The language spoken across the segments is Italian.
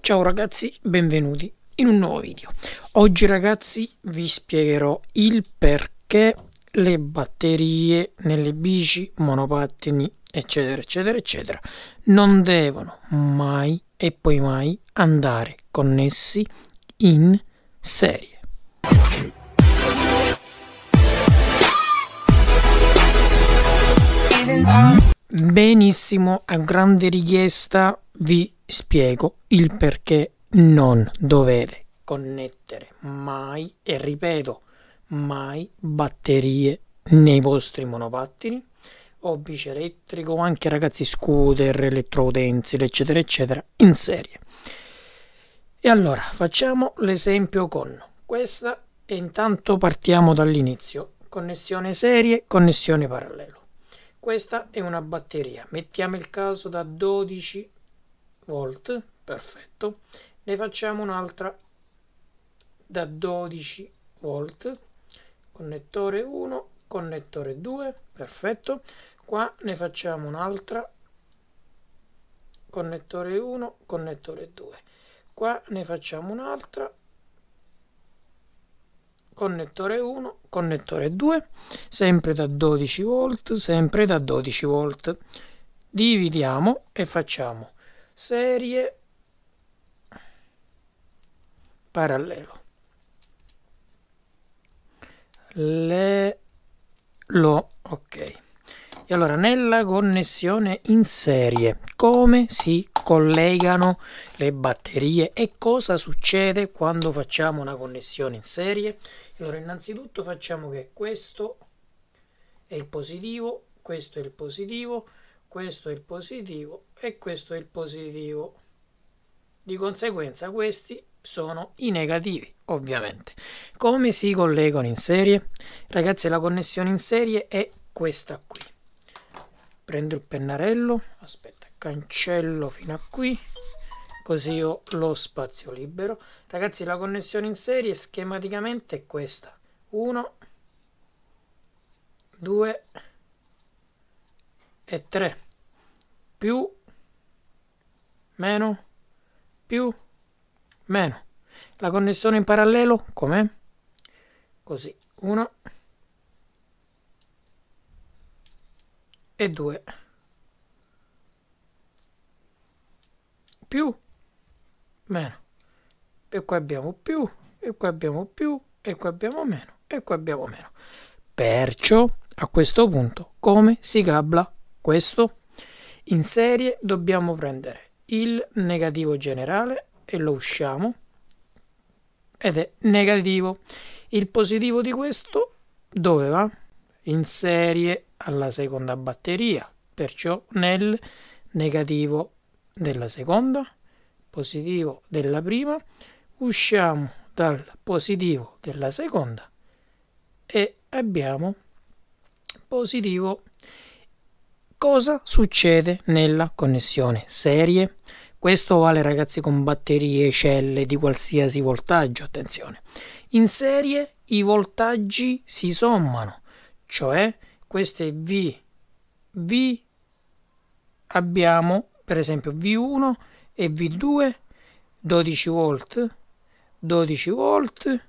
Ciao ragazzi, benvenuti in un nuovo video. Oggi ragazzi vi spiegherò il perché le batterie nelle bici, monopattini, eccetera, eccetera, eccetera, non devono mai e poi mai andare connessi in serie. Benissimo, a grande richiesta vi spiego il perché non dovete connettere mai, e ripeto, mai batterie nei vostri monopattini o bici elettrico, anche ragazzi scooter, elettroutensili, eccetera, eccetera, in serie. E allora facciamo l'esempio con questa e intanto partiamo dall'inizio. Connessione serie, connessione parallelo. Questa è una batteria, mettiamo il caso da 12 volt perfetto ne facciamo un'altra da 12 volt connettore 1 connettore 2 perfetto qua ne facciamo un'altra connettore 1 connettore 2 qua ne facciamo un'altra connettore 1 connettore 2 sempre da 12 volt sempre da 12 volt dividiamo e facciamo serie parallelo le lo ok e allora nella connessione in serie come si collegano le batterie e cosa succede quando facciamo una connessione in serie allora innanzitutto facciamo che questo è il positivo questo è il positivo questo è il positivo e questo è il positivo. Di conseguenza questi sono i negativi, ovviamente. Come si collegano in serie? Ragazzi, la connessione in serie è questa qui. Prendo il pennarello, aspetta, cancello fino a qui, così ho lo spazio libero. Ragazzi, la connessione in serie schematicamente è questa. 1, 2, 3 e 3 più meno più meno la connessione in parallelo com'è? così 1 e 2 più meno e qua abbiamo più e qua abbiamo più e qua abbiamo meno e qua abbiamo meno perciò a questo punto come si cabla questo? In serie dobbiamo prendere il negativo generale e lo usciamo ed è negativo. Il positivo di questo dove va? In serie alla seconda batteria, perciò nel negativo della seconda, positivo della prima, usciamo dal positivo della seconda e abbiamo positivo cosa succede nella connessione serie. Questo vale ragazzi con batterie, celle di qualsiasi voltaggio, attenzione. In serie i voltaggi si sommano, cioè queste V, V abbiamo per esempio V1 e V2, 12 volt, 12 volt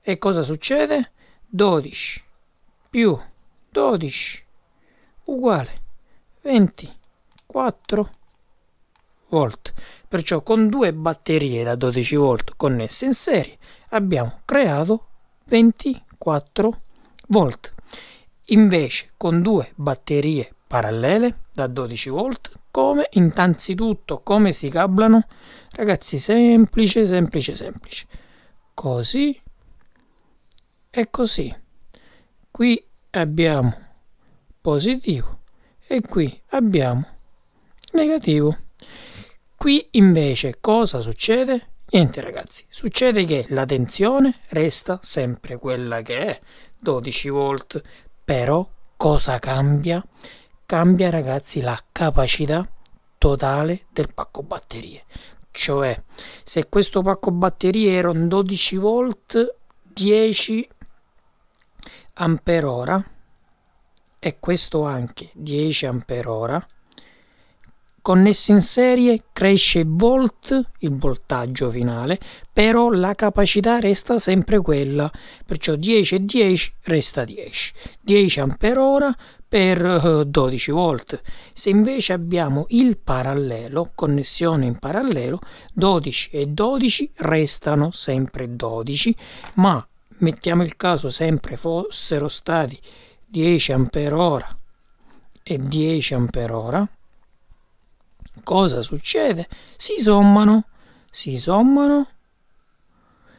e cosa succede? 12 più 12 uguale 24 volt. Perciò con due batterie da 12 volt connesse in serie abbiamo creato 24 volt. Invece con due batterie parallele da 12 volt come innanzitutto come si cablano ragazzi semplice semplice semplice così e così qui abbiamo positivo e qui abbiamo negativo. Qui invece cosa succede? Niente ragazzi, succede che la tensione resta sempre quella che è 12 volt, però cosa cambia? Cambia ragazzi la capacità totale del pacco batterie, cioè se questo pacco batterie era un 12 volt 10 ampere e questo anche 10 A connesso in serie cresce volt il voltaggio finale però la capacità resta sempre quella perciò 10 e 10 resta 10 10 ampere per 12 eh, volt se invece abbiamo il parallelo connessione in parallelo 12 e 12 restano sempre 12 ma mettiamo il caso sempre fossero stati 10 A e 10 A, cosa succede? Si sommano, si sommano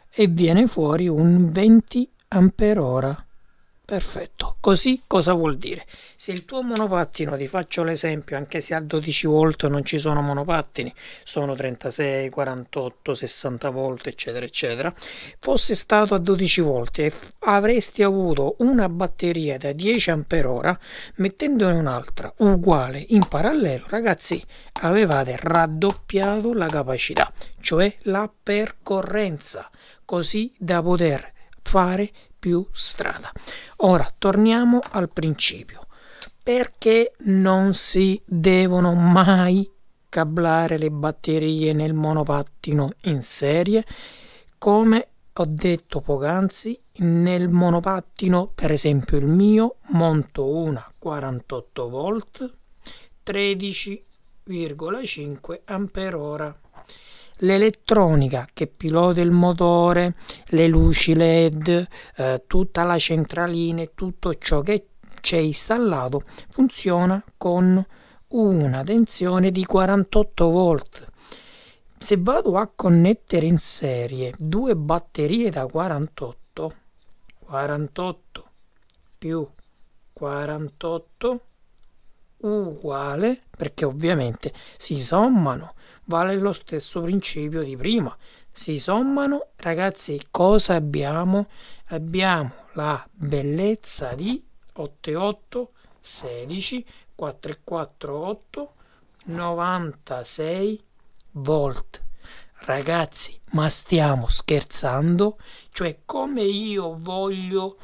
e viene fuori un 20 A Perfetto, così cosa vuol dire? Se il tuo monopattino, ti faccio l'esempio, anche se a 12 volt non ci sono monopattini, sono 36, 48, 60 volt, eccetera, eccetera, fosse stato a 12 volt e avresti avuto una batteria da 10 Ah, mettendone un'altra uguale in parallelo, ragazzi, avevate raddoppiato la capacità, cioè la percorrenza, così da poter fare più strada. Ora torniamo al principio. Perché non si devono mai cablare le batterie nel monopattino in serie? Come ho detto poc'anzi, nel monopattino, per esempio il mio, monto una 48 volt 13,5 ampere ora l'elettronica che pilota il motore, le luci LED, eh, tutta la centralina e tutto ciò che c'è installato funziona con una tensione di 48 volt. Se vado a connettere in serie due batterie da 48, 48 più 48 uguale perché ovviamente si sommano vale lo stesso principio di prima si sommano ragazzi cosa abbiamo abbiamo la bellezza di 8 8 16 4 4 8 96 volt ragazzi ma stiamo scherzando cioè come io voglio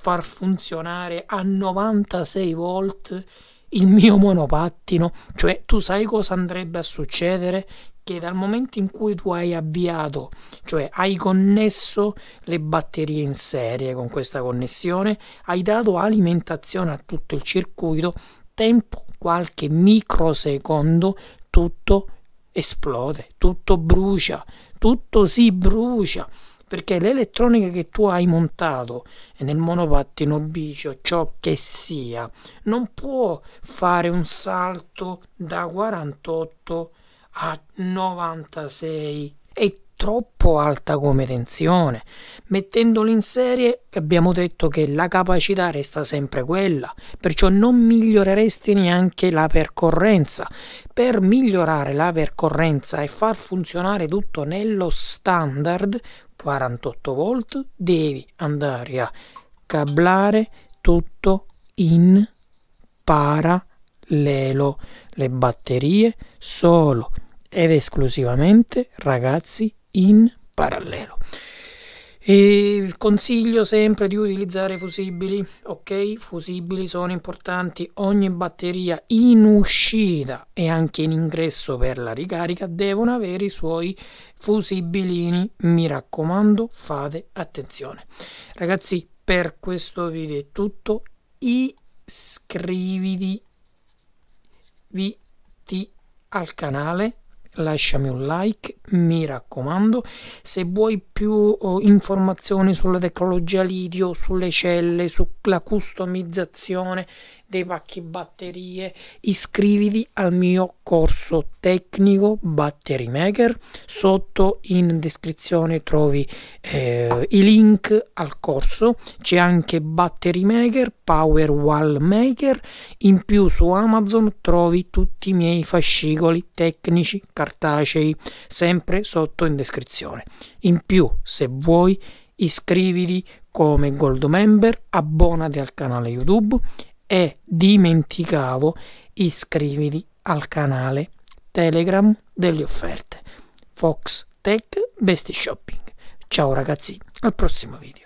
far funzionare a 96 volt il mio monopattino, cioè tu sai cosa andrebbe a succedere che dal momento in cui tu hai avviato, cioè hai connesso le batterie in serie con questa connessione, hai dato alimentazione a tutto il circuito, tempo qualche microsecondo tutto esplode, tutto brucia, tutto si brucia perché l'elettronica che tu hai montato nel monopattino bici o ciò che sia non può fare un salto da 48 a 96 e troppo alta come tensione. Mettendolo in serie abbiamo detto che la capacità resta sempre quella, perciò non miglioreresti neanche la percorrenza. Per migliorare la percorrenza e far funzionare tutto nello standard 48 volt devi andare a cablare tutto in parallelo le batterie solo ed esclusivamente ragazzi in parallelo. E consiglio sempre di utilizzare fusibili, ok? Fusibili sono importanti, ogni batteria in uscita e anche in ingresso per la ricarica devono avere i suoi fusibilini, mi raccomando fate attenzione. Ragazzi per questo video è tutto, iscriviti al canale lasciami un like, mi raccomando. Se vuoi più oh, informazioni sulla tecnologia lidio, sulle celle, sulla customizzazione dei pacchi batterie. Iscriviti al mio corso tecnico Battery Maker. Sotto in descrizione trovi eh, i link al corso. C'è anche Battery Maker, Power Wall Maker. In più su Amazon trovi tutti i miei fascicoli tecnici cartacei, sempre sotto in descrizione. In più, se vuoi iscriviti come gold member, abbonati al canale YouTube e dimenticavo, iscriviti al canale Telegram delle offerte Fox Tech Best Shopping. Ciao ragazzi, al prossimo video.